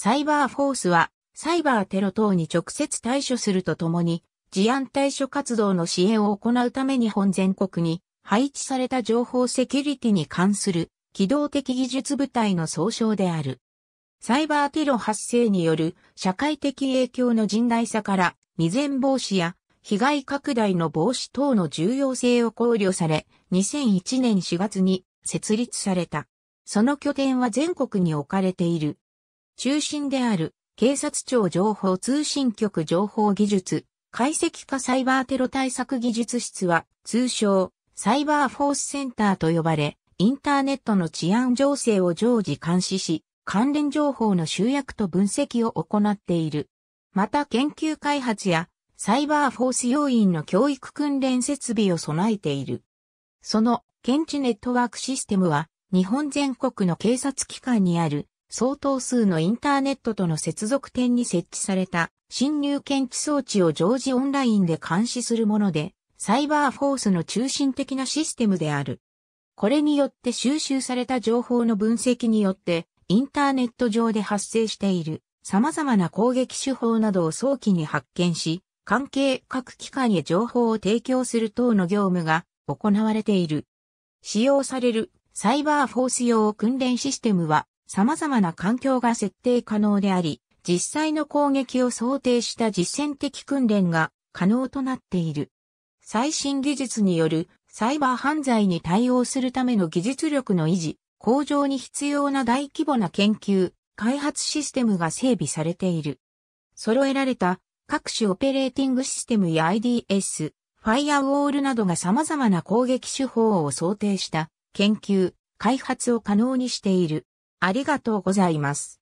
サイバーフォースは、サイバーテロ等に直接対処するとともに、治安対処活動の支援を行うために本全国に配置された情報セキュリティに関する機動的技術部隊の総称である。サイバーテロ発生による社会的影響の甚大さから未然防止や被害拡大の防止等の重要性を考慮され、2001年4月に設立された。その拠点は全国に置かれている中心である警察庁情報通信局情報技術、解析化サイバーテロ対策技術室は、通称、サイバーフォースセンターと呼ばれ、インターネットの治安情勢を常時監視し、関連情報の集約と分析を行っている。また研究開発や、サイバーフォース要員の教育訓練設備を備えている。その、検知ネットワークシステムは、日本全国の警察機関にある相当数のインターネットとの接続点に設置された侵入検知装置を常時オンラインで監視するもので、サイバーフォースの中心的なシステムである。これによって収集された情報の分析によって、インターネット上で発生している様々な攻撃手法などを早期に発見し、関係各機関へ情報を提供する等の業務が行われている。使用されるサイバーフォース用訓練システムは様々な環境が設定可能であり、実際の攻撃を想定した実践的訓練が可能となっている。最新技術によるサイバー犯罪に対応するための技術力の維持、向上に必要な大規模な研究、開発システムが整備されている。揃えられた各種オペレーティングシステムや IDS、ファイアウォールなどが様々な攻撃手法を想定した研究、開発を可能にしている。ありがとうございます。